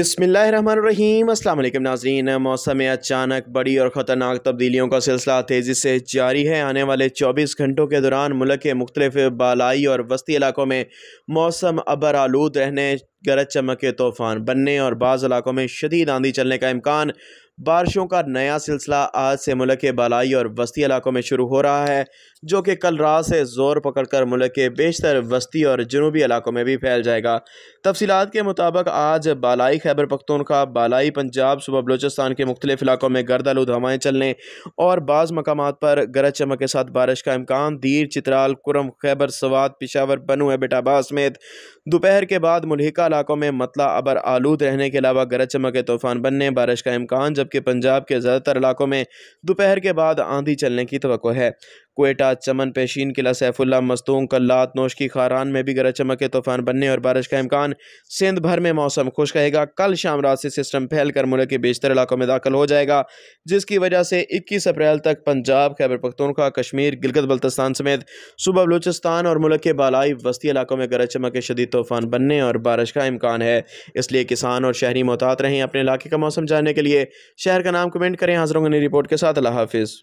अस्सलाम वालेकुम नाजरीन मौसम में अचानक बड़ी और ख़तरनाक तब्दीलियों का सिलसिला तेज़ी से जारी है आने वाले 24 घंटों के दौरान मुल्क के मुख्तलिफ बालाई और वस्ती इलाकों में मौसम अबर आलूद रहने गरज चमक के तूफ़ान बनने और बाज़ इलाकों में शदीद आंधी चलने का इम्कान बारिशों का नया सिलसिला आज से मुल्क के बालाई और वस्ती इलाकों में शुरू हो रहा है जो कि कल रात से ज़ोर पकड़कर मुल्क के बेशतर वस्ती और जनूबी इलाकों में भी फैल जाएगा तफसीत के मुताबिक आज बालाई खैबर पख्तूनखा बालाई पंजाब सुबह बलोचिस्तान के मुख्तलिफ इलाकों में गर्द आलू हवाएँ चलने और बाज़ मकाम पर गरज चमक के साथ बारिश का इम्कान दीर चित्राल कुरम खैबर सवात पिशावर है बेटाबा समेत दोपहर के बाद मुलिका इलाकों में मतला अबर आलूद रहने के अलावा गरज चमक के तूफान बनने बारिश का इम्कान जबकि पंजाब के ज़्यादातर इलाकों में दोपहर के बाद आंधी चलने की तो है कोयटा चमन पेशीन किला सैफुल्ला मस्तूंग कल्लात नोश की खारान में भी गरज चमक के तूफान बनने और बारिश का इम्कान सिंध भर में मौसम खुश रहेगा कल शाम रात से सिस्टम फैल कर मुल्क के बेशतर इलाकों में दाखिल हो जाएगा जिसकी वजह से इक्कीस अप्रैल तक पंजाब खैबर पख्तूनखा कश्मीर गिलगित बल्तिस्तान समेत सुबह बलूचिस्तान और मुल्क के बालाई वस्ती इलाकों में गरज चमक के शदीद तूफान बनने और बारिश का इम्कान है इसलिए किसान और शहरी मोहतात रहें अपने इलाके का मौसम जानने के लिए शहर का नाम कमेंट करें हाजिरों ने रिपोर्ट के साथ अल्लाह हाफिज़